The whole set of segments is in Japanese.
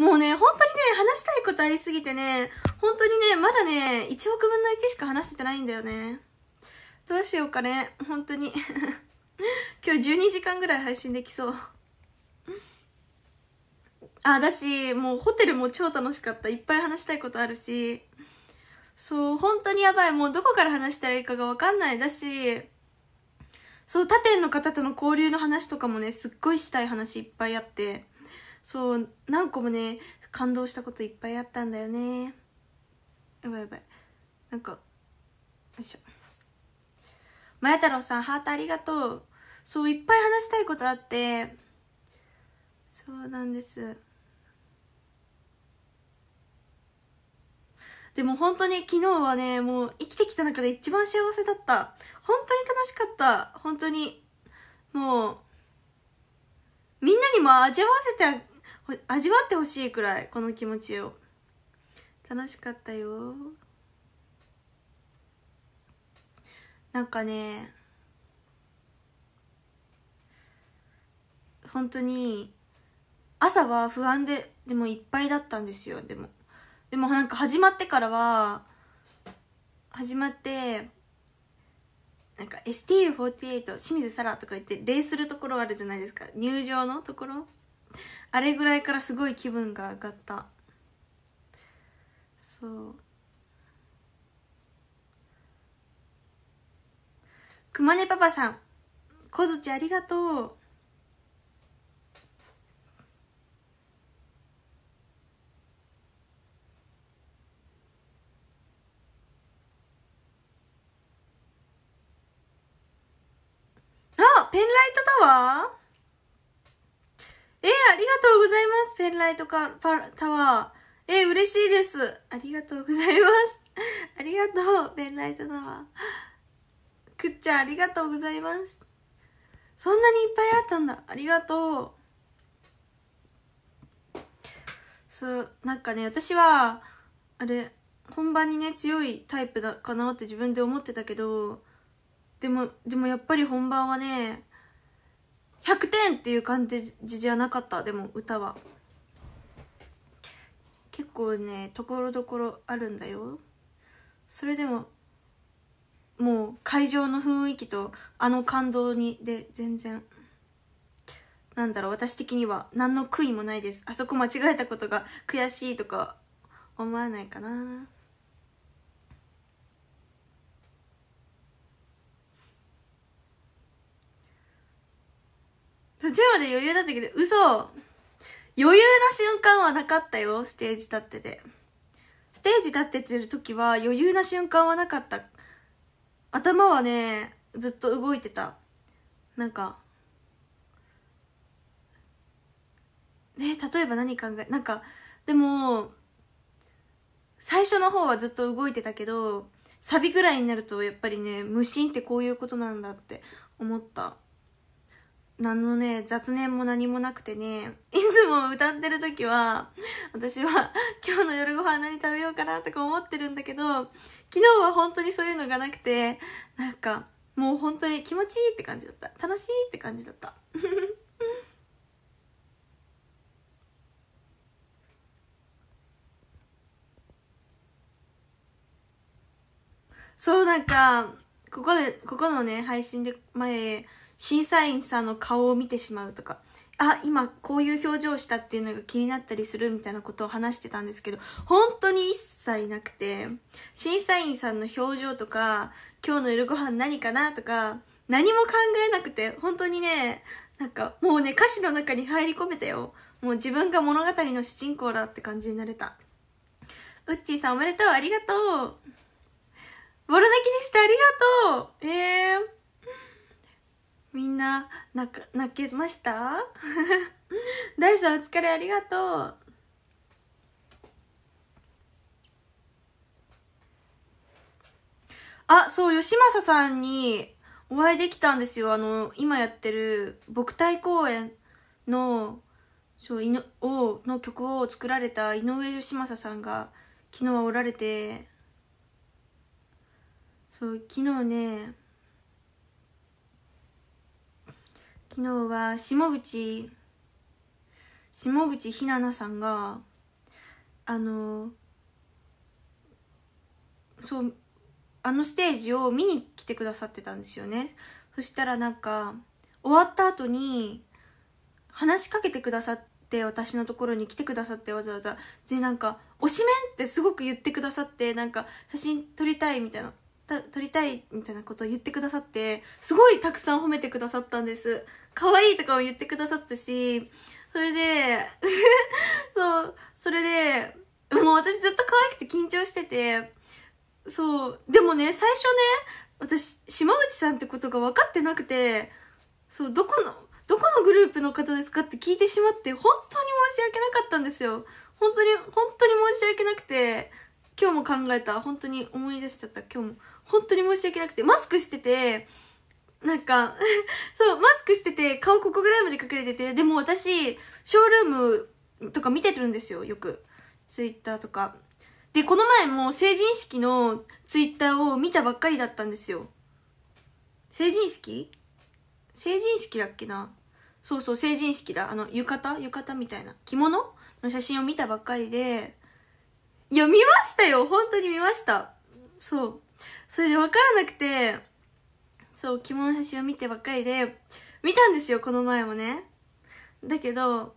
もうね、本当にね、話したいことありすぎてね、本当にね、まだね、1億分の1しか話せてないんだよね。どうしようかね、本当に。今日12時間ぐらい配信できそう。あ、だし、もうホテルも超楽しかった。いっぱい話したいことあるし。そう、本当にやばい。もうどこから話したらいいかがわかんない。だし、そう、他店の方との交流の話とかもね、すっごいしたい話いっぱいあって。そう何個もね感動したこといっぱいあったんだよねやばいやばいなんかよいしょまや太郎さんハートありがとうそういっぱい話したいことあってそうなんですでも本当に昨日はねもう生きてきた中で一番幸せだった本当に楽しかった本当にもうみんなにも味わわせて味わってほしいくらいこの気持ちを楽しかったよなんかね本当に朝は不安ででもいっぱいだったんですよでもでもなんか始まってからは始まってなんか STU48 清水沙羅とか言って礼するところあるじゃないですか入場のところあれぐらいからすごい気分が上がったそうくまねパパさん小槌ありがとうあペンライトタワーえー、ありがとうございます。ペンライトかパタワー。えー、嬉しいです。ありがとうございます。ありがとう、ペンライトタワー。くっちゃん、ありがとうございます。そんなにいっぱいあったんだ。ありがとう。そう、なんかね、私は、あれ、本番にね、強いタイプだかなって自分で思ってたけど、でも、でもやっぱり本番はね、100点っていう感じじゃなかったでも歌は結構ねところどころあるんだよそれでももう会場の雰囲気とあの感動にで全然なんだろう私的には何の悔いもないですあそこ間違えたことが悔しいとか思わないかな途中まで余裕だったけど、嘘余裕な瞬間はなかったよ、ステージ立ってて。ステージ立っててる時は余裕な瞬間はなかった。頭はね、ずっと動いてた。なんか、ね、例えば何考え、なんか、でも、最初の方はずっと動いてたけど、サビぐらいになるとやっぱりね、無心ってこういうことなんだって思った。何のね、雑念も何もなくてね、いつも歌ってる時は、私は 今日の夜ご飯何食べようかなとか思ってるんだけど、昨日は本当にそういうのがなくて、なんか、もう本当に気持ちいいって感じだった。楽しいって感じだった。そう、なんか、ここで、ここのね、配信で前、審査員さんの顔を見てしまうとかあ今こういう表情したっていうのが気になったりするみたいなことを話してたんですけど本当に一切なくて審査員さんの表情とか今日の夜ご飯何かなとか何も考えなくて本当にねなんかもうね歌詞の中に入り込めたよもう自分が物語の主人公だって感じになれたうっちーさんおめでとうありがとうボロ泣きでしたありがとうえーみんな泣か泣けました大さんお疲れありがとうあそう吉政さんにお会いできたんですよあの今やってる牧体公演のそういのをの曲を作られた井上義正さんが昨日はおられてそう昨日ね昨日は下口下口ひななさんがあのそうあのステージを見に来てくださってたんですよねそしたらなんか終わった後に話しかけてくださって私のところに来てくださってわざわざでなんか「推しメン!」ってすごく言ってくださってなんか写真撮りたいみたいな撮りたいみたいなことを言ってくださってすごいたくさん褒めてくださったんです可愛いとかを言ってくださったし、それで そう、それで、もう私ずっと可愛くて緊張してて、そう、でもね、最初ね、私、島口さんってことが分かってなくて、そう、どこの、どこのグループの方ですかって聞いてしまって、本当に申し訳なかったんですよ。本当に、本当に申し訳なくて、今日も考えた。本当に思い出しちゃった。今日も。本当に申し訳なくて、マスクしてて、なんか そう、マスクしてて、顔ここぐらいまで隠れてて、でも私、ショールームとか見てるんですよ、よく。ツイッターとか。で、この前も成人式のツイッターを見たばっかりだったんですよ。成人式成人式だっけなそうそう、成人式だ。あの、浴衣浴衣みたいな。着物の写真を見たばっかりで、いや、見ましたよ本当に見ました。そう。それでわからなくて、そう着物の写真を見てばっかりで見たんですよこの前もねだけど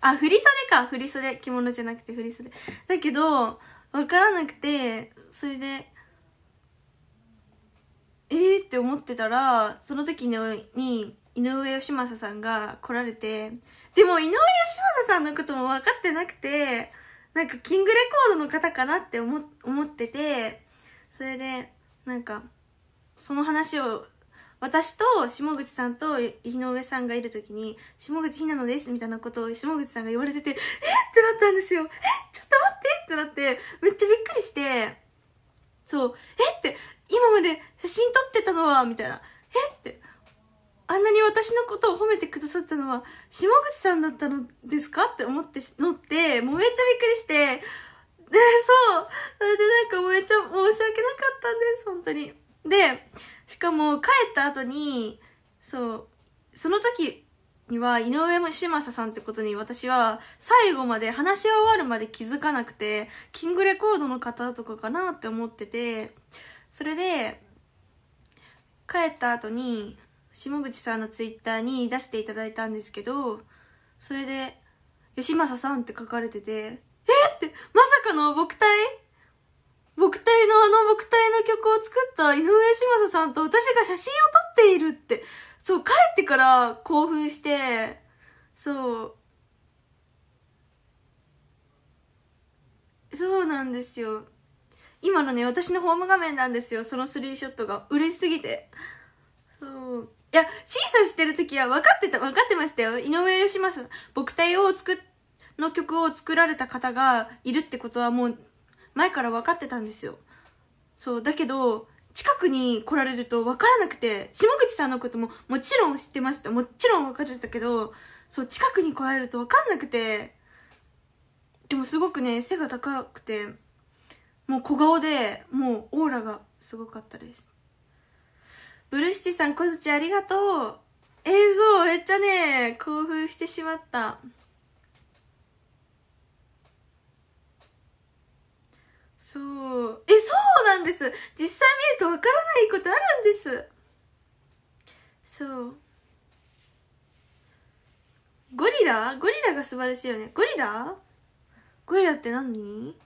あ振袖か振袖着物じゃなくて振袖だけど分からなくてそれでえーって思ってたらその時に井上義正さんが来られてでも井上義正さんのことも分かってなくてなんかキングレコードの方かなって思っててそれでなんかその話を私と下口さんと井上さんがいる時に「下口ひなのです」みたいなことを下口さんが言われてて「えっ!」ってなったんですよ「えちょっと待って!」ってなってめっちゃびっくりしてそう「えっ!」て今まで写真撮ってたのはみたいな「えっ!」ってあんなに私のことを褒めてくださったのは下口さんだったのですかって思って乗ってもうめっちゃびっくりしてでそうそれでなんかめっちゃ申し訳なかったんです本当にでしかも帰った後にそうその時には井上も嶋佐さんってことに私は最後まで話し終わるまで気づかなくてキングレコードの方とかかなって思っててそれで帰った後に下口さんのツイッターに出していただいたんですけどそれで「吉政さん」って書かれてて「えっ!」ってまさかの僕隊木体のあの木体の曲を作った井上嶋佐さんと私が写真を撮っているって、そう、帰ってから興奮して、そう。そうなんですよ。今のね、私のホーム画面なんですよ、そのスリーショットが。嬉しすぎて。そう。いや、審査してる時は分かってた、分かってましたよ。井上義正、僕隊を作っ、の曲を作られた方がいるってことはもう、前から分かってたんですよそうだけど近くに来られると分からなくて下口さんのことももちろん知ってましたもちろん分かってたけどそう近くに来られると分かんなくてでもすごくね背が高くてもう小顔でもうオーラがすごかったですブルシティさん小槌ありがとう映像めっちゃね興奮してしまったそうえそうなんです実際見るとわからないことあるんですそうゴリラゴリラが素晴らしいよねゴリラゴリラって何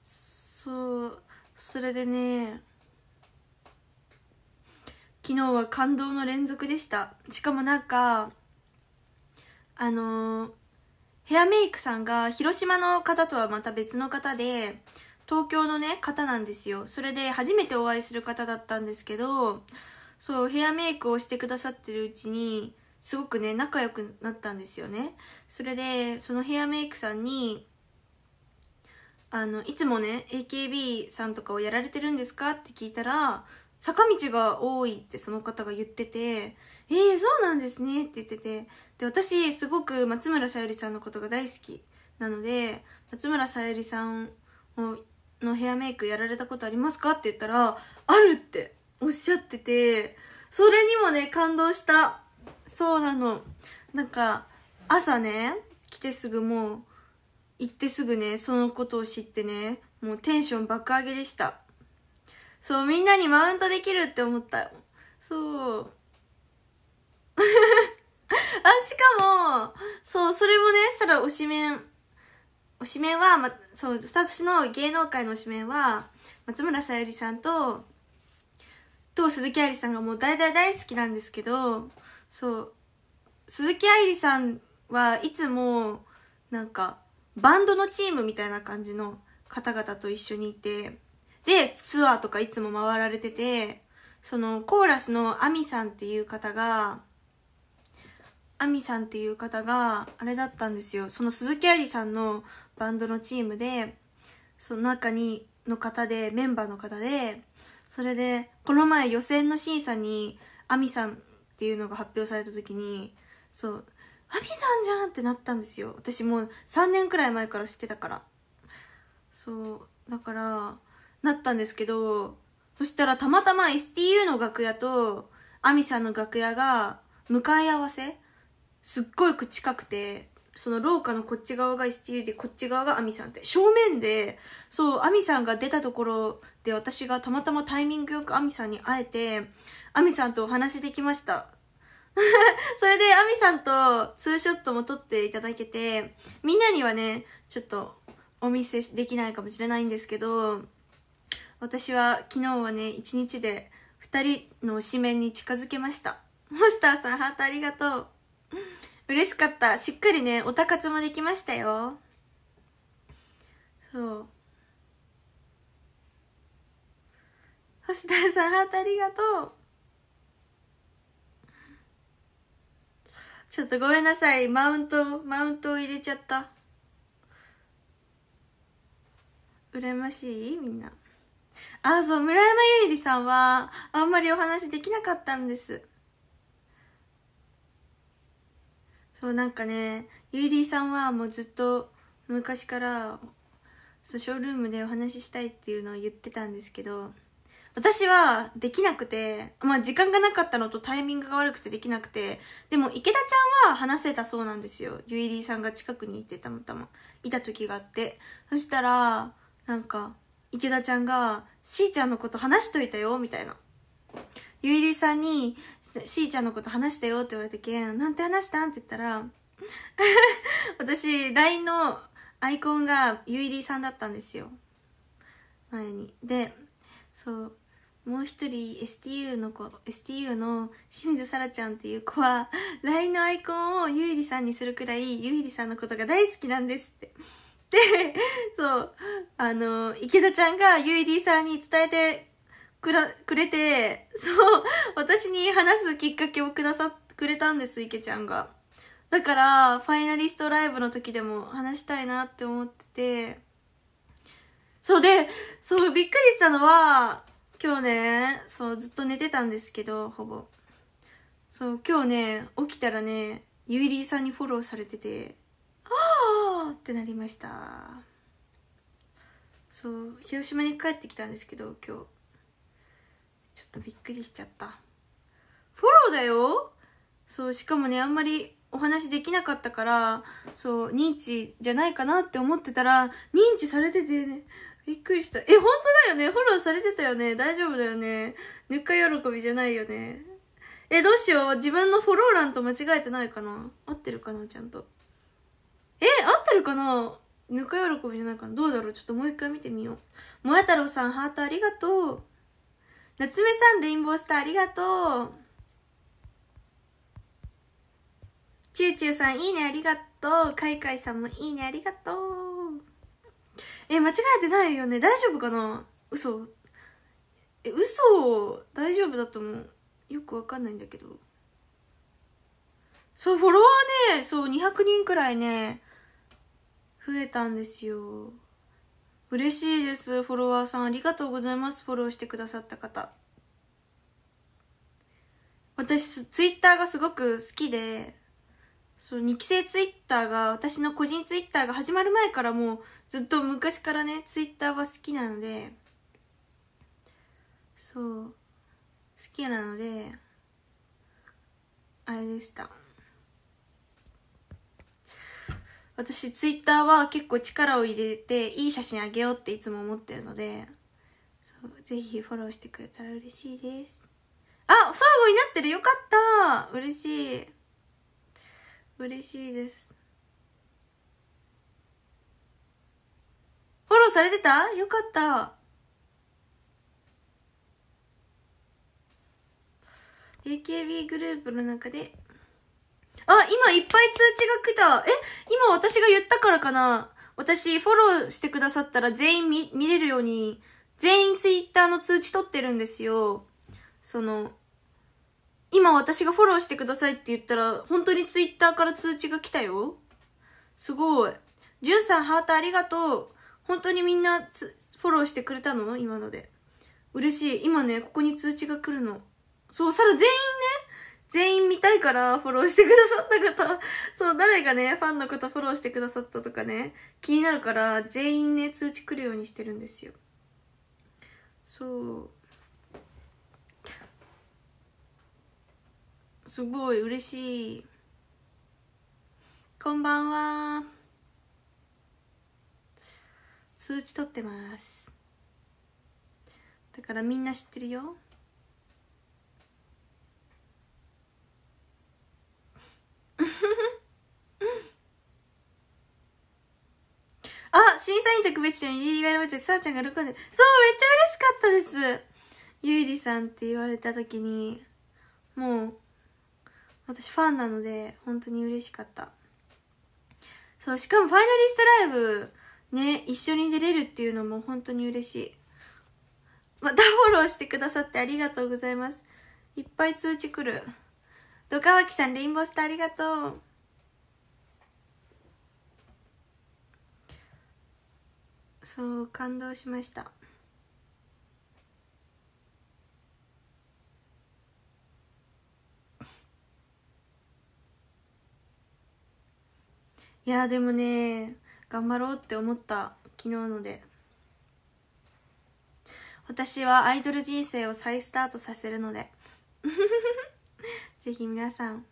そうそれでね昨日は感動の連続でしたしかもなんかあのーヘアメイクさんが広島の方とはまた別の方で東京のね方なんですよそれで初めてお会いする方だったんですけどそうヘアメイクをしてくださってるうちにすごくね仲良くなったんですよねそれでそのヘアメイクさんにあのいつもね AKB さんとかをやられてるんですかって聞いたら坂道が多いってその方が言ってて「えー、そうなんですね」って言っててで私すごく松村さゆりさんのことが大好きなので松村さゆりさんをのヘアメイクやられたことありますかって言ったらあるっておっしゃっててそれにもね感動したそうなのなんか朝ね来てすぐもう行ってすぐねそのことを知ってねもうテンション爆上げでしたそうみんなにマウントできるって思ったよそう しかも、そう、それもね、そら、推しメン、推しメンは、ま、そう、私の芸能界の推しメンは、松村さゆりさんと、と鈴木愛理さんがもう大大大好きなんですけど、そう、鈴木愛理さんはいつも、なんか、バンドのチームみたいな感じの方々と一緒にいて、で、ツアーとかいつも回られてて、その、コーラスのアミさんっていう方が、あみさんっていう方があれだったんですよその鈴木愛理さんのバンドのチームでその中にの方でメンバーの方でそれでこの前予選の審査にあみさんっていうのが発表された時にそう「あみさんじゃん!」ってなったんですよ私もう3年くらい前から知ってたからそうだからなったんですけどそしたらたまたま STU の楽屋とあみさんの楽屋が向かい合わせすっごいく近くてその廊下のこっち側がスティールでこっち側がアミさんって正面でそうアミさんが出たところで私がたまたまタイミングよくアミさんに会えてアミさんとお話できました それでアミさんとツーショットも撮っていただけてみんなにはねちょっとお見せできないかもしれないんですけど私は昨日はね一日で2人の推面に近づけましたモスターさんハートありがとう 嬉しかった。しっかりね、おたかつもできましたよ。そう。星田さん、ハートありがとう。ちょっとごめんなさい。マウント、マウントを入れちゃった。羨ましいみんな。あ、そう、村山ゆ里りさんは、あんまりお話できなかったんです。そうなんかねゆいりーさんはもうずっと昔からそうショールームでお話ししたいっていうのを言ってたんですけど私はできなくて、まあ時間がなかったのとタイミングが悪くてできなくて、でも池田ちゃんは話せたそうなんですよ。ゆいりーさんが近くにいてたまたま、いた時があって。そしたら、なんか、池田ちゃんが、しーちゃんのこと話しといたよ、みたいな。ゆいりーさんに、しーちゃんのこと話したよって言われたけん、なんて話したんって言ったら、私、LINE のアイコンがゆいりさんだったんですよ。前に。で、そう、もう一人 STU の子、STU の清水さらちゃんっていう子は、LINE のアイコンをゆいりさんにするくらい、ゆいりさんのことが大好きなんですって。で、そう、あの、池田ちゃんがゆいりさんに伝えてくら、くれて、そう、私に話すきっかけをくださ、くれたんです、池ちゃんが。だから、ファイナリストライブの時でも話したいなって思ってて、そうで、そう、びっくりしたのは、今日ね、そう、ずっと寝てたんですけど、ほぼ。そう、今日ね、起きたらね、ゆいりーさんにフォローされてて、ああってなりました。そう、広島に帰ってきたんですけど、今日。ちょっとびっくりしちゃったフォローだよそうしかもねあんまりお話できなかったからそう認知じゃないかなって思ってたら認知されてて、ね、びっくりしたえ本当だよねフォローされてたよね大丈夫だよねぬか喜びじゃないよねえどうしよう自分のフォロー欄と間違えてないかな合ってるかなちゃんとえ合ってるかなぬか喜びじゃないかなどうだろうちょっともう一回見てみよう。萌太郎さん、ハートありがとう。夏目さん、レインボースターありがとう。ちゅうちゅうさん、いいねありがとう。かいかいさんもいいねありがとう。え、間違えてないよね大丈夫かな嘘。え、嘘大丈夫だと思う。よくわかんないんだけど。そう、フォロワーね、そう、200人くらいね、増えたんですよ。嬉しいです。フォロワーさんありがとうございます。フォローしてくださった方。私、ツイッターがすごく好きで、そう、2期生ツイッターが、私の個人ツイッターが始まる前からもう、ずっと昔からね、ツイッターは好きなので、そう、好きなので、あれでした。私ツイッターは結構力を入れていい写真あげようっていつも思ってるのでぜひフォローしてくれたら嬉しいですあ相互になってるよかった嬉しい嬉しいですフォローされてたよかった AKB グループの中でいっぱい通知が来た。え、今私が言ったからかな私、フォローしてくださったら全員見、見れるように、全員ツイッターの通知取ってるんですよ。その、今私がフォローしてくださいって言ったら、本当にツイッターから通知が来たよ。すごい。じゅんさん、ハートありがとう。本当にみんなつ、フォローしてくれたの今ので。嬉しい。今ね、ここに通知が来るの。そう、サラ全員ね、全員見たいからフォローしてくださった方、そう、誰がね、ファンの方フォローしてくださったとかね、気になるから全員ね、通知来るようにしてるんですよ。そう。すごい嬉しい。こんばんは。通知取ってます。だからみんな知ってるよ。あ審査員特別賞にリリが選ばれてさあちゃんが喜んでそうめっちゃ嬉しかったですゆいりさんって言われた時にもう私ファンなので本当に嬉しかったそうしかもファイナリストライブね一緒に出れるっていうのも本当に嬉しいまたフォローしてくださってありがとうございますいっぱい通知来る土川木さんレインボースターありがとうそう感動しましたいやでもね頑張ろうって思った昨日ので私はアイドル人生を再スタートさせるので ぜひ皆さん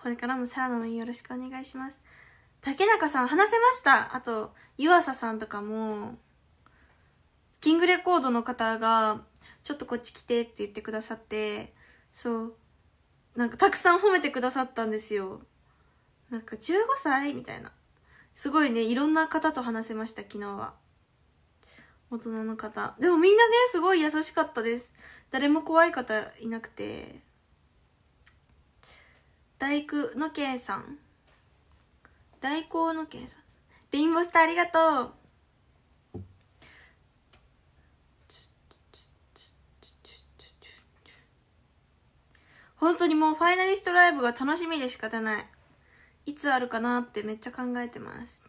これからもサラの応援よろしくお願いします竹中さん話せましたあと湯浅さんとかもキングレコードの方がちょっとこっち来てって言ってくださってそうなんかたくさん褒めてくださったんですよなんか15歳みたいなすごいねいろんな方と話せました昨日は大人の方でもみんなねすごい優しかったです誰も怖い方いなくて大工のけいさん大工のけいさんリンゴスターありがとう本当にもうファイナリストライブが楽しみで仕方ないいつあるかなってめっちゃ考えてます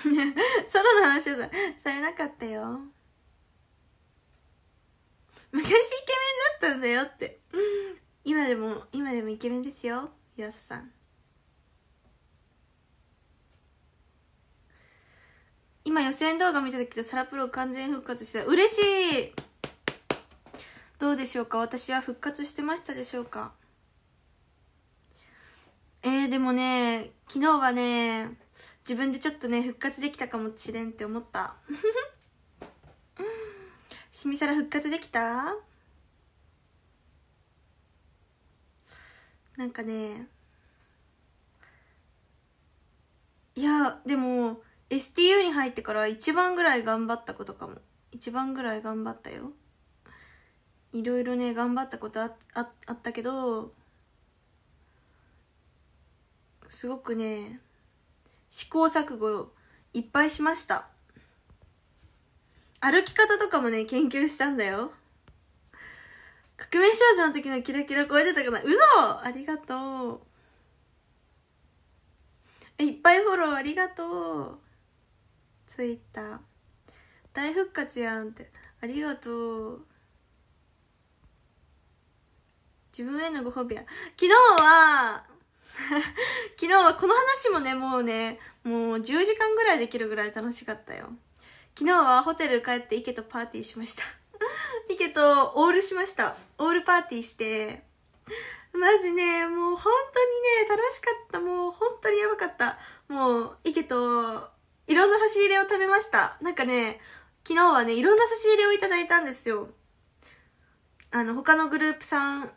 ソロの話はされなかったよ昔イケメンだったんだよって今でも今でもイケメンですよ湯浅さん今予選動画見た時ど、サラプロ完全復活してた嬉しいどうでしょうか私は復活してましたでしょうかえー、でもね昨日はね自分でちょっとね復活できたかもしれんって思ったしみさら復活できたなんかねいやでも STU に入ってから一番ぐらい頑張ったことかも一番ぐらい頑張ったよいろいろね頑張ったことあああったけどすごくね試行錯誤いっぱいしました歩き方とかもね研究したんだよ革命少女の時のキラキラ超えてたかな嘘ありがとういっぱいフォローありがとうツイッター大復活やんってありがとう自分へのご褒美や昨日は 昨日はこの話もね、もうね、もう10時間ぐらいできるぐらい楽しかったよ。昨日はホテル帰って池とパーティーしました。池 とオールしました。オールパーティーして、マジね、もう本当にね、楽しかった。もう本当にやばかった。もう、池と、いろんな差し入れを食べました。なんかね、昨日はね、いろんな差し入れをいただいたんですよ。あの、他のグループさん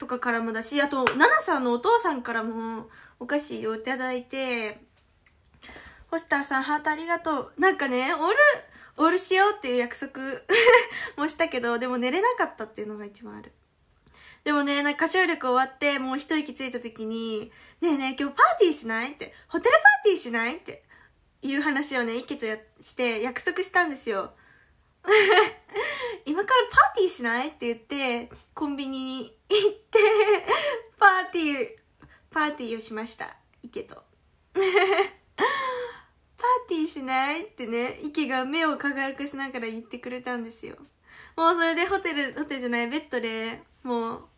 とかからもだし、あと、ななさんのお父さんからもお菓子をいただいて、ホスターさんハートありがとう。なんかね、オール、オールしようっていう約束 もしたけど、でも寝れなかったっていうのが一番ある。でもね、なんか歌唱力終わって、もう一息ついた時に、ねえねえ、今日パーティーしないって、ホテルパーティーしないっていう話をね、池とやして約束したんですよ。今からパーティーしないって言ってコンビニに行って パーティーパーティーをしました池と パーティーしないってね池が目を輝かせながら言ってくれたんですよもうそれでホテルホテルじゃないベッドでもう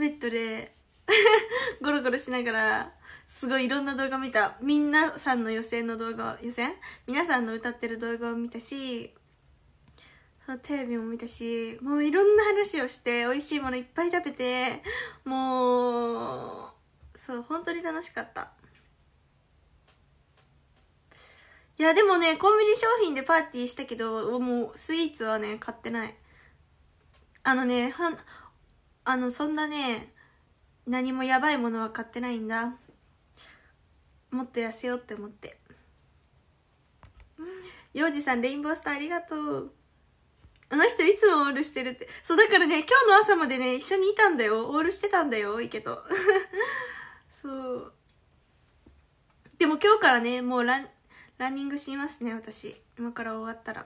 ベッドでゴロゴロしながらすごいいろんな動画見たみんなさんの予選の動画予選皆さんの歌ってる動画を見たしテレビも見たしもういろんな話をして美味しいものいっぱい食べてもうそう本当に楽しかったいやでもねコンビニ商品でパーティーしたけどもうスイーツはね買ってないあのねはんあのそんなね何もやばいものは買ってないんだもっと痩せようって思って洋二さんレインボースターありがとうあの人いつもオールしてるって。そう、だからね、今日の朝までね、一緒にいたんだよ。オールしてたんだよ、池と。そう。でも今日からね、もうラン、ランニングしますね、私。今から終わったら。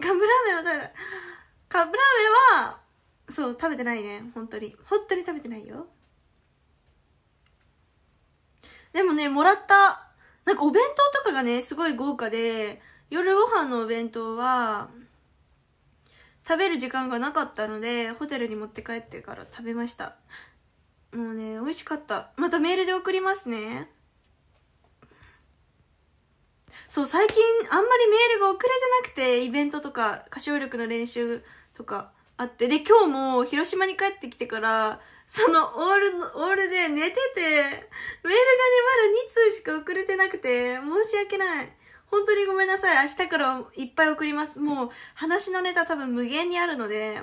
カップラーメンは食べた。カップラーメンは、そう、食べてないね、本当に。本当に食べてないよ。でもね、もらった、なんかお弁当とかがね、すごい豪華で、夜ご飯のお弁当は、食べる時間がなかったので、ホテルに持って帰ってから食べました。もうね、美味しかった。またメールで送りますね。そう、最近あんまりメールが送れてなくて、イベントとか歌唱力の練習とかあって、で、今日も広島に帰ってきてから、そのオール、オールで寝てて、メールがね、まだ2通しか送れてなくて、申し訳ない。本当にごめんなさい。明日からいっぱい送ります。もう、話のネタ多分無限にあるので、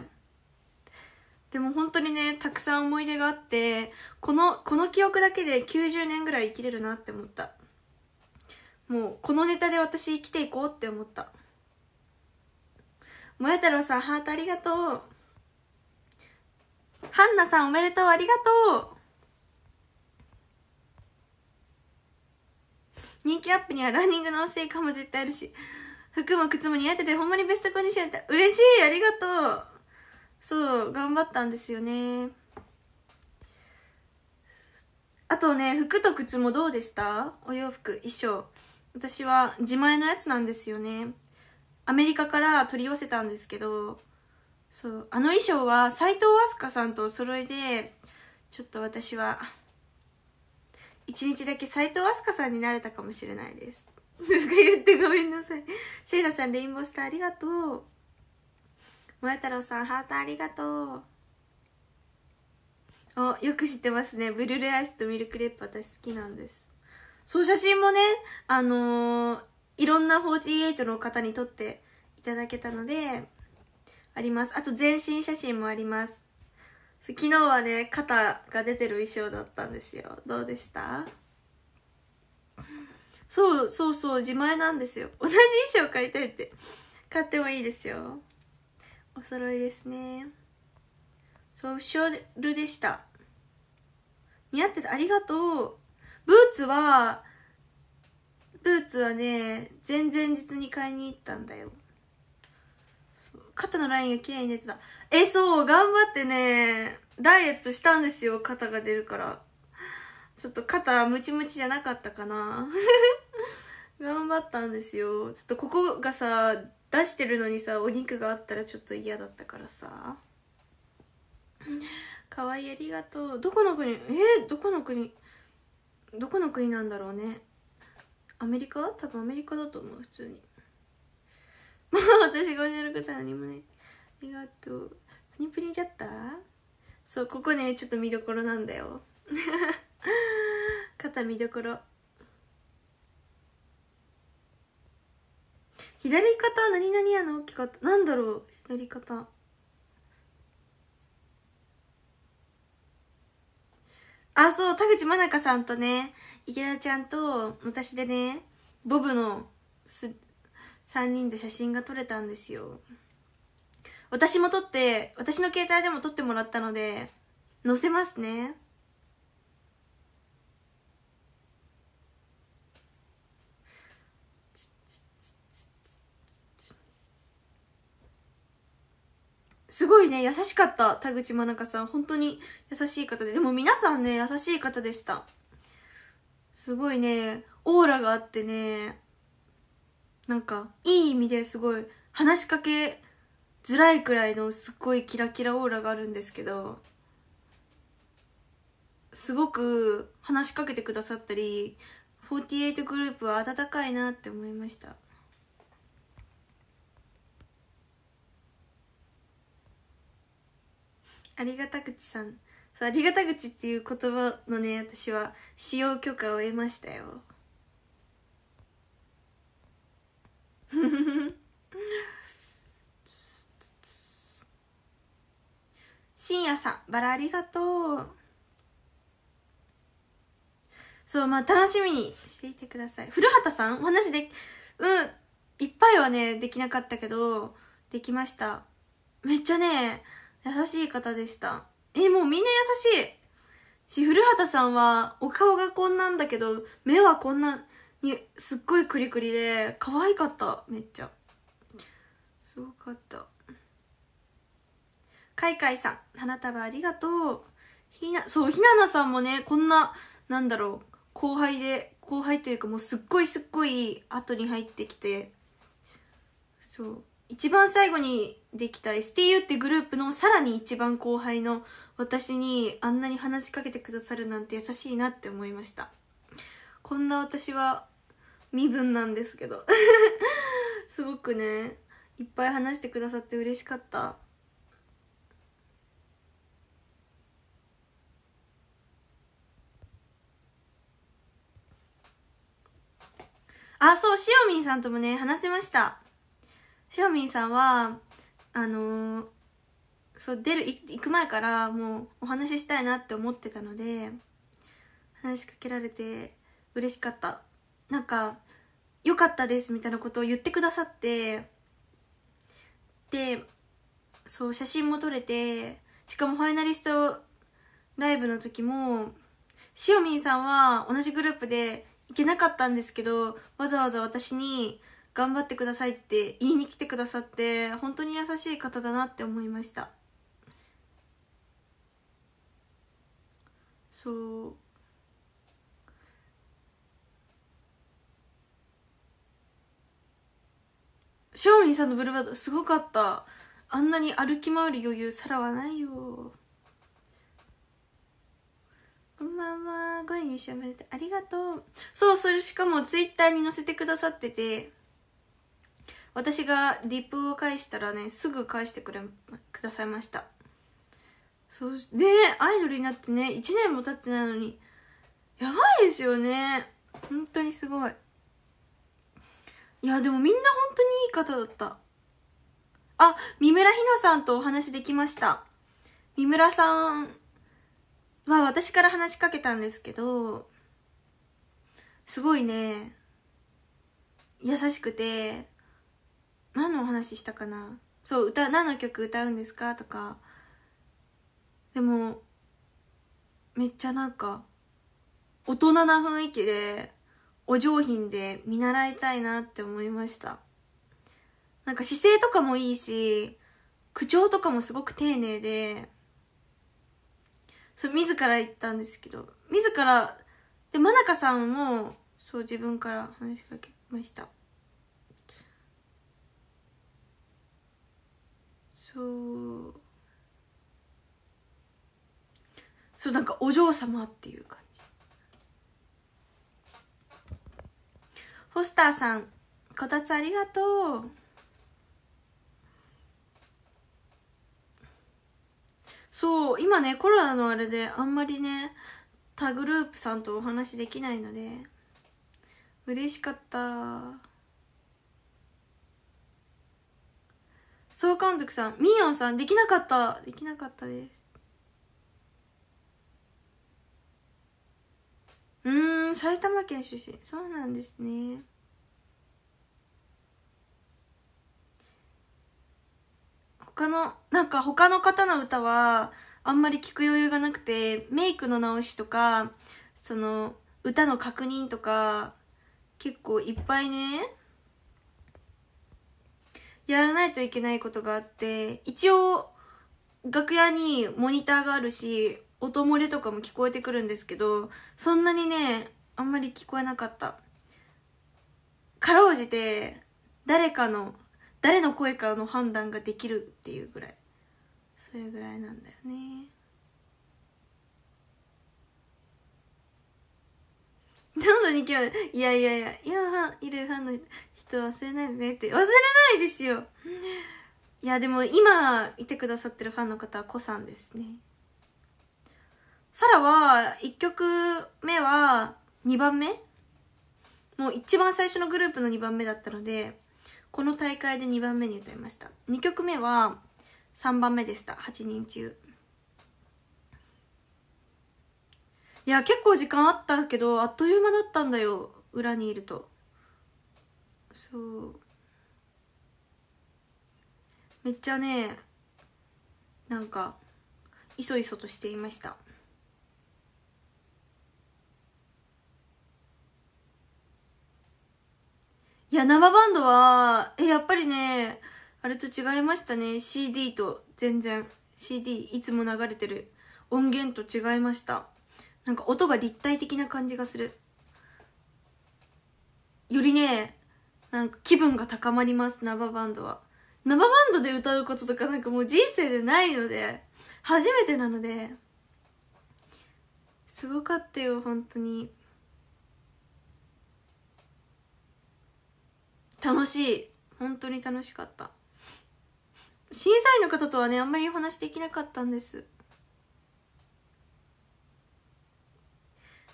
でも本当にね、たくさん思い出があって、この、この記憶だけで90年ぐらい生きれるなって思った。もう、このネタで私生きていこうって思った。もや太郎さん、ハートありがとう。ハンナさんおめでとうありがとう人気アップにはランニングのせいかも絶対あるし、服も靴も似合っててほんまにベストコンディションやった。嬉しいありがとうそう、頑張ったんですよね。あとね、服と靴もどうでしたお洋服、衣装。私は自前のやつなんですよね。アメリカから取り寄せたんですけど、そうあの衣装は斎藤飛鳥さんとお揃いでちょっと私は一日だけ斎藤飛鳥さんになれたかもしれないですとか言ってごめんなさいせいラさんレインボースターありがとう萌太郎さんハートありがとうあよく知ってますねブルーレアイスとミルクレープ私好きなんですそう写真もねあのー、いろんな48の方に撮っていただけたのであります。あと全身写真もあります。昨日はね、肩が出てる衣装だったんですよ。どうでしたそうそうそう、自前なんですよ。同じ衣装買いたいって。買ってもいいですよ。お揃いですね。そう、ショルでした。似合ってた。ありがとう。ブーツは、ブーツはね、前々日に買いに行ったんだよ。肩のラインが綺麗に出てた。え、そう、頑張ってね、ダイエットしたんですよ、肩が出るから。ちょっと肩ムチムチじゃなかったかな。頑張ったんですよ。ちょっとここがさ、出してるのにさ、お肉があったらちょっと嫌だったからさ。かわいいありがとう。どこの国えー、どこの国どこの国なんだろうね。アメリカ多分アメリカだと思う、普通に。私が教えることは何もないありがとうプニプリンだったそうここねちょっと見どころなんだよ 肩見どころ左肩何々やの大きかった何んだろう左肩あそう田口真中さんとね池田ちゃんと私でねボブのす3人で写真が撮れたんですよ私も撮って私の携帯でも撮ってもらったので載せますねすごいね優しかった田口真中さん本当に優しい方ででも皆さんね優しい方でしたすごいねオーラがあってねなんかいい意味ですごい話しかけづらいくらいのすっごいキラキラオーラがあるんですけどすごく話しかけてくださったり48グループは温かいなって思いましたありがた口さんそうありがた口っていう言葉のね私は使用許可を得ましたよ深夜さんバラありがとうそうまあ楽しみにしていてください古畑さんお話でうんいっぱいはねできなかったけどできましためっちゃね優しい方でしたえもうみんな優しいし古畑さんはお顔がこんなんだけど目はこんなにすっごいクリクリで可愛かっためっちゃすごかったかいかいさん花束ありがとうひなそうひななさんもねこんななんだろう後輩で後輩というかもうすっごいすっごい後に入ってきてそう一番最後にできた STU ってグループのさらに一番後輩の私にあんなに話しかけてくださるなんて優しいなって思いましたこんな私は身分なんですけど すごくねいっぱい話してくださって嬉しかったあそうしおみんさんともね話せましたしおみんさんはあのー、そう出る行く前からもうお話ししたいなって思ってたので話しかけられて嬉しかったなんかよかったですみたいなことを言ってくださってでそう写真も撮れてしかもファイナリストライブの時もしおみんさんは同じグループで行けなかったんですけどわざわざ私に「頑張ってください」って言いに来てくださって本当に優しい方だなって思いましたそうシャオリンさんのブルーバードすごかったあんなに歩き回る余裕さらはないよこんばんご入社おめでとうありがとうそうそれしかもツイッターに載せてくださってて私がリップを返したらねすぐ返してくれくださいましたそうでアイドルになってね1年も経ってないのにやばいですよね本当にすごいいやでもみんな本当にいい方だったあ三村ひなさんとお話できました三村さんは私から話しかけたんですけどすごいね優しくて何のお話したかなそう歌何の曲歌うんですかとかでもめっちゃなんか大人な雰囲気でお上品で見習いたいなって思いました。なんか姿勢とかもいいし、口調とかもすごく丁寧で、そう、自ら言ったんですけど、自ら、で、真中さんも、そう、自分から話しかけました。そう。そう、なんかお嬢様っていう感ポスターさんこたつありがとうそう今ねコロナのあれであんまりね他グループさんとお話できないので嬉しかった総監督さんミーヨンさんできなかったできなかったですうん埼玉県出身そうなんですね他のなんか他の方の歌はあんまり聞く余裕がなくてメイクの直しとかその歌の確認とか結構いっぱいねやらないといけないことがあって一応楽屋にモニターがあるし音漏れとかも聞こえてくるんですけどそんなにねあんまり聞こえなかったかろうじて誰かの誰の声かの判断ができるっていうぐらいそれぐらいなんだよねどんどんに今日、いやいやいや、今いるファンの人忘れないでねって、忘れないですよいや、でも今いてくださってるファンの方はコさんですね。サラは1曲目は2番目もう一番最初のグループの2番目だったのでこの大会で2番目に歌いました2曲目は3番目でした8人中いや結構時間あったけどあっという間だったんだよ裏にいるとそうめっちゃねなんかいそいそとしていましたいや、生バンドは、え、やっぱりね、あれと違いましたね。CD と全然。CD、いつも流れてる音源と違いました。なんか音が立体的な感じがする。よりね、なんか気分が高まります、生バンドは。生バンドで歌うこととかなんかもう人生でないので、初めてなので、すごかったよ、本当に。楽しい本当に楽しかった審査員の方とはねあんまりお話できなかったんです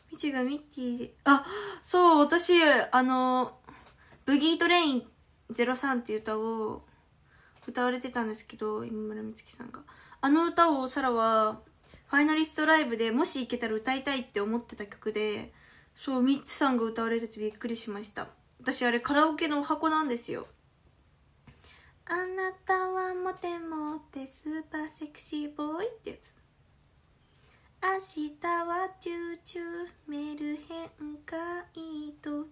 みちがミッキーであそう私あの「ブギートレイン03」っていう歌を歌われてたんですけど今村美月さんがあの歌をサラはファイナリストライブでもし行けたら歌いたいって思ってた曲でそうミッツさんが歌われててびっくりしました私あれカラオケのお箱なんですよあなたはモテモテスーパーセクシーボーイってやつ明日はチューチューメルヘン変イド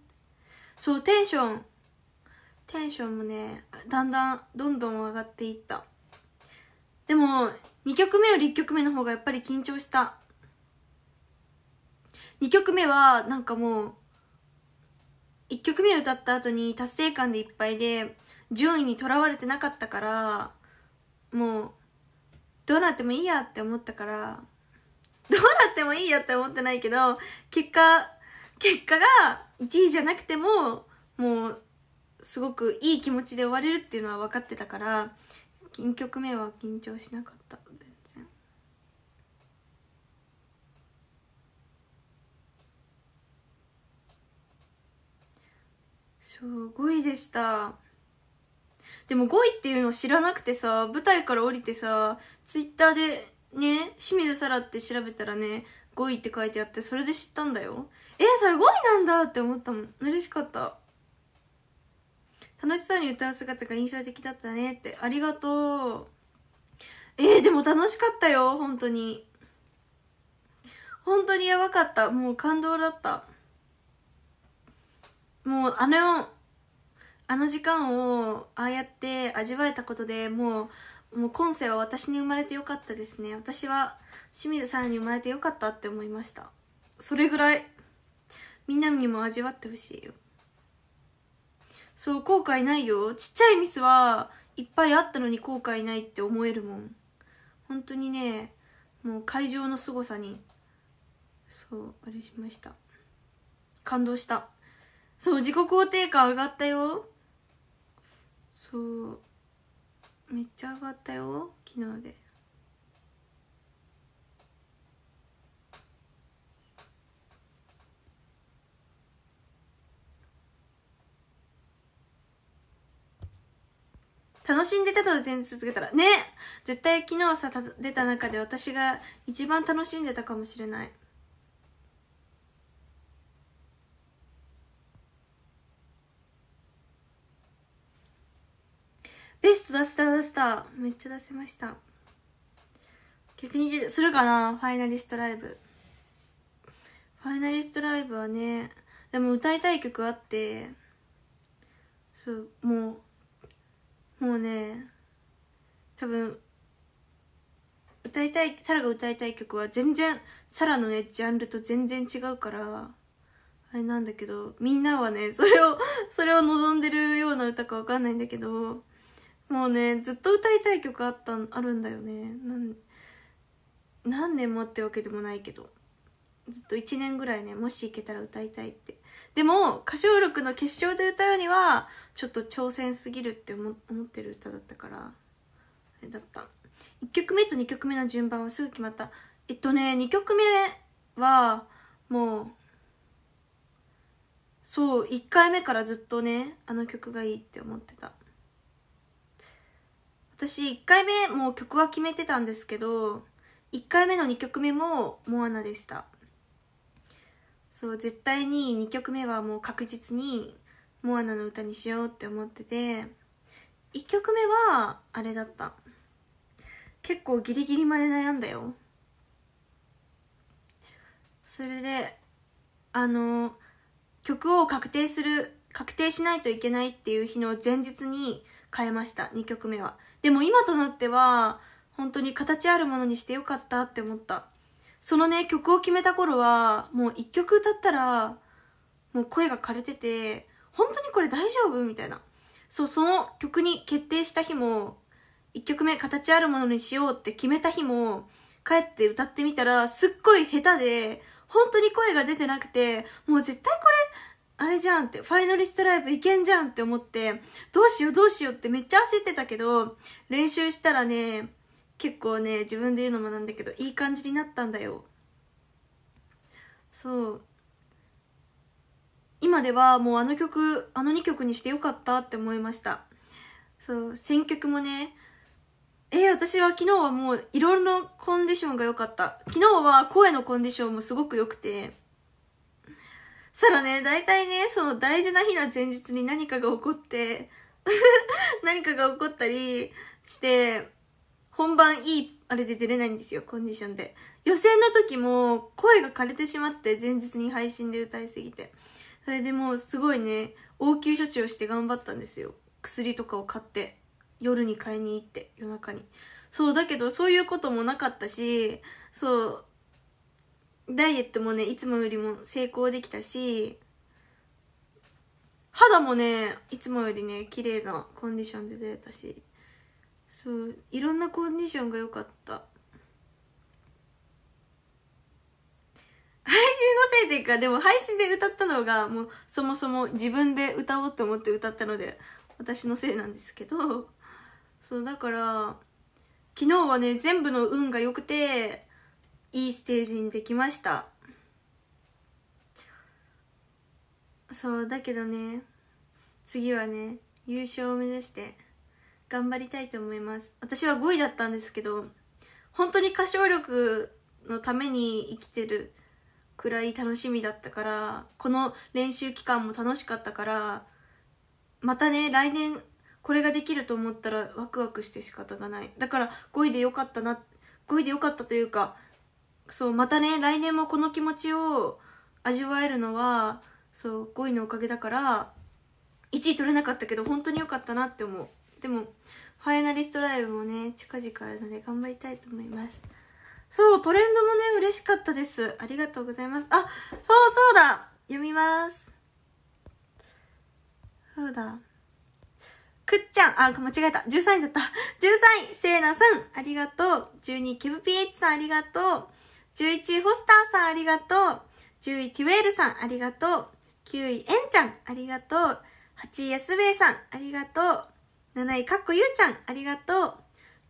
そうテンションテンションもねだんだんどんどん上がっていったでも2曲目より1曲目の方がやっぱり緊張した2曲目はなんかもう1曲目を歌った後に達成感でいっぱいで順位にとらわれてなかったからもうどうなってもいいやって思ったからどうなってもいいやって思ってないけど結果結果が1位じゃなくてももうすごくいい気持ちで終われるっていうのは分かってたから1曲目は緊張しなかった。そう5位でしたでも5位っていうのを知らなくてさ舞台から降りてさツイッターでね清水さらって調べたらね5位って書いてあってそれで知ったんだよえそれ5位なんだって思ったもん嬉しかった楽しそうに歌う姿が印象的だったねってありがとうえー、でも楽しかったよ本当に本当にやばかったもう感動だったもうあのあの時間をああやって味わえたことでもうもう今世は私に生まれてよかったですね私は清水さんに生まれてよかったって思いましたそれぐらいみんなにも味わってほしいよそう後悔ないよちっちゃいミスはいっぱいあったのに後悔ないって思えるもん本当にねもう会場の凄さにそうあれしました感動したそう自己肯定感上がったよそうめっちゃ上がったよ昨日で楽しんでたと全然続けたらね絶対昨日さ出た中で私が一番楽しんでたかもしれないベスト出した出しためっちゃ出せました逆にするかなファイナリストライブファイナリストライブはねでも歌いたい曲あってそうもうもうね多分歌いたいサラが歌いたい曲は全然サラのねジャンルと全然違うからあれなんだけどみんなはねそれをそれを望んでるような歌かわかんないんだけどもうねずっと歌いたい曲あったあるんだよね何年もってわけでもないけどずっと1年ぐらいねもし行けたら歌いたいってでも歌唱力の決勝で歌うにはちょっと挑戦すぎるって思ってる歌だったからあれだった1曲目と2曲目の順番はすぐ決まったえっとね2曲目はもうそう1回目からずっとねあの曲がいいって思ってた私1回目もう曲は決めてたんですけど1回目の2曲目も「モアナ」でしたそう絶対に2曲目はもう確実に「モアナ」の歌にしようって思ってて1曲目はあれだった結構ギリギリまで悩んだよそれであの曲を確定する確定しないといけないっていう日の前日に変えました2曲目はでも今となっては、本当に形あるものにしてよかったって思った。そのね、曲を決めた頃は、もう一曲歌ったら、もう声が枯れてて、本当にこれ大丈夫みたいな。そう、その曲に決定した日も、一曲目形あるものにしようって決めた日も、帰って歌ってみたら、すっごい下手で、本当に声が出てなくて、もう絶対これ、あれじゃんって、ファイナリストライブいけんじゃんって思って、どうしようどうしようってめっちゃ焦ってたけど、練習したらね、結構ね、自分で言うのもなんだけど、いい感じになったんだよ。そう。今ではもうあの曲、あの2曲にしてよかったって思いました。そう、選曲もね、えー、私は昨日はもういろんなコンディションが良かった。昨日は声のコンディションもすごく良くて、そらね、大体ね、その大事な日の前日に何かが起こって 何かが起こったりして、本番いい、あれで出れないんですよ、コンディションで。予選の時も声が枯れてしまって、前日に配信で歌いすぎて。それでもうすごいね、応急処置をして頑張ったんですよ。薬とかを買って、夜に買いに行って、夜中に。そう、だけどそういうこともなかったし、そう、ダイエットもねいつもよりも成功できたし肌もねいつもよりね綺麗なコンディションで出たしそういろんなコンディションが良かった配信のせいでかでも配信で歌ったのがもうそもそも自分で歌おうと思って歌ったので私のせいなんですけどそうだから昨日はね全部の運が良くていいステージにできましたそうだけどね次はね優勝を目指して頑張りたいと思います私は5位だったんですけど本当に歌唱力のために生きてるくらい楽しみだったからこの練習期間も楽しかったからまたね来年これができると思ったらワクワクして仕方がないだから5位でよかったな5位でよかったというかそうまたね来年もこの気持ちを味わえるのはそう5位のおかげだから1位取れなかったけど本当に良かったなって思うでもファイナリストライブもね近々あるので頑張りたいと思いますそうトレンドもね嬉しかったですありがとうございますあそうそうだ読みますそうだくっちゃん、あ、間違えた。13位だった。13位、せいなさん、ありがとう。12位、ケブピエッチさん、ありがとう。11位、フォスターさんありがとう。10位、ティウェールさんありがとう。9位、エンちゃんありがとう。8位、安兵衛さんありがとう。7位、かっこゆうちゃんありがと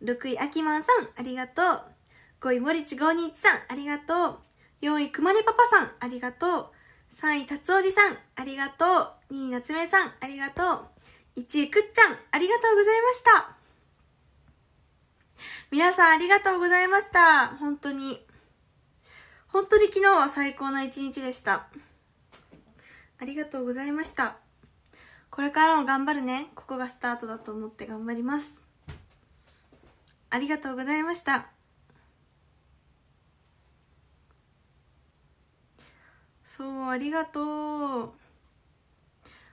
う。6位、あきまんさんありがとう。5位、森地521さんありがとう。4位、くまねパパさんありがとう。3位、たつおじさんありがとう。2位、夏目さんありがとう。1位、くっちゃんありがとうございました。皆さんありがとうございました。本当に。本当に昨日は最高な一日でした。ありがとうございました。これからも頑張るね。ここがスタートだと思って頑張ります。ありがとうございました。そう、ありがとう。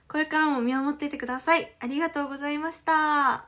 これからも見守っていてください。ありがとうございました。